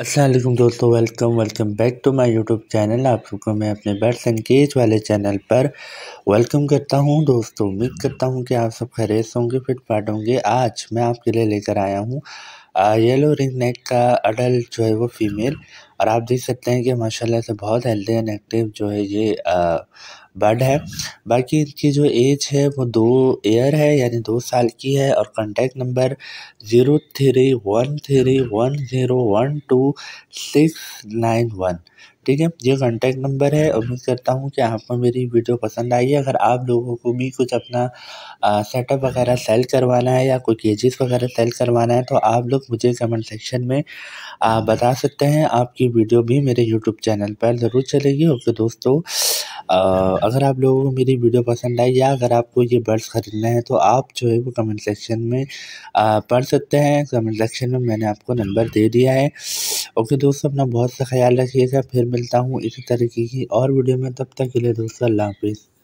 असलम दोस्तों welcome welcome back to my YouTube channel आप सबको मैं अपने बर्ड्स एंड केज वाले चैनल पर वेलकम करता हूं दोस्तों उम्मीद करता हूं कि आप सब खरेज होंगे फिट पाट होंगे आज मैं आपके लिए लेकर आया हूं येलो रिंग नेक का अडल्ट जो है वो फीमेल और आप देख सकते हैं कि माशाल्लाह से बहुत हेल्दी एंड एक्टिव जो है ये बर्ड है बाकी इनकी जो एज है वो दो ईयर है यानी दो साल की है और contact number zero three one three one zero one two six nine one ठीक है ये कॉन्टैक्ट नंबर है उम्मीद करता हूँ कि आपको मेरी वीडियो पसंद आई है अगर आप लोगों को भी कुछ अपना सेटअप वगैरह सेल करवाना है या कोई केजेस वगैरह सेल करवाना है तो आप लोग मुझे कमेंट सेक्शन में आ, बता सकते हैं आपकी वीडियो भी मेरे यूट्यूब चैनल पर ज़रूर चलेगी ओके दोस्तों अगर आप लोगों को मेरी वीडियो पसंद आई या अगर आपको ये बर्ड्स ख़रीदना है तो आप जो है वो कमेंट सेक्शन में पढ़ सकते हैं कमेंट सेक्शन में मैंने आपको नंबर दे दिया है ओके दोस्तों अपना बहुत सा ख्याल रखिएगा फिर मिलता हूँ इसी तरीके की और वीडियो में तब तक के लिए दोस्तों अल्लाह हाफिज़